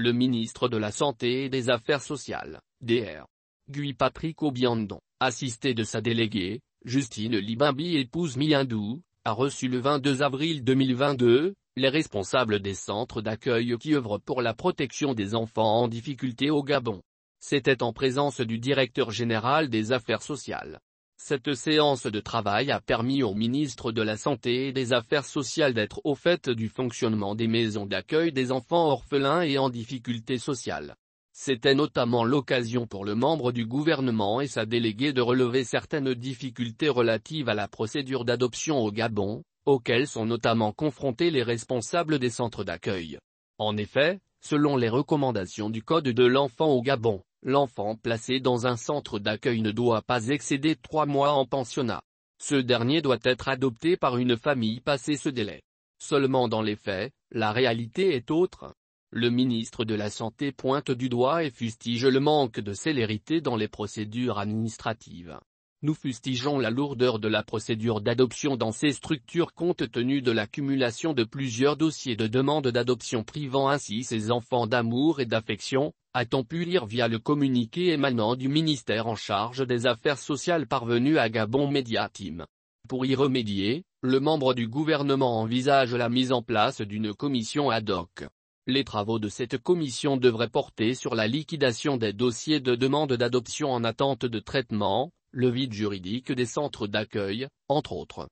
le ministre de la Santé et des Affaires sociales, DR. Guy Patrick Obiandon, assisté de sa déléguée, Justine Libambi épouse Miyandou, a reçu le 22 avril 2022, les responsables des centres d'accueil qui œuvrent pour la protection des enfants en difficulté au Gabon. C'était en présence du directeur général des affaires sociales, cette séance de travail a permis au ministre de la Santé et des Affaires sociales d'être au fait du fonctionnement des maisons d'accueil des enfants orphelins et en difficulté sociale. C'était notamment l'occasion pour le membre du gouvernement et sa déléguée de relever certaines difficultés relatives à la procédure d'adoption au Gabon, auxquelles sont notamment confrontés les responsables des centres d'accueil. En effet, selon les recommandations du Code de l'enfant au Gabon, L'enfant placé dans un centre d'accueil ne doit pas excéder trois mois en pensionnat. Ce dernier doit être adopté par une famille passé ce délai. Seulement dans les faits, la réalité est autre. Le ministre de la Santé pointe du doigt et fustige le manque de célérité dans les procédures administratives. Nous fustigeons la lourdeur de la procédure d'adoption dans ces structures compte tenu de l'accumulation de plusieurs dossiers de demande d'adoption privant ainsi ces enfants d'amour et d'affection, a-t-on pu lire via le communiqué émanant du ministère en charge des affaires sociales parvenu à Gabon Media Team. Pour y remédier, le membre du gouvernement envisage la mise en place d'une commission ad hoc. Les travaux de cette commission devraient porter sur la liquidation des dossiers de demande d'adoption en attente de traitement, le vide juridique des centres d'accueil, entre autres.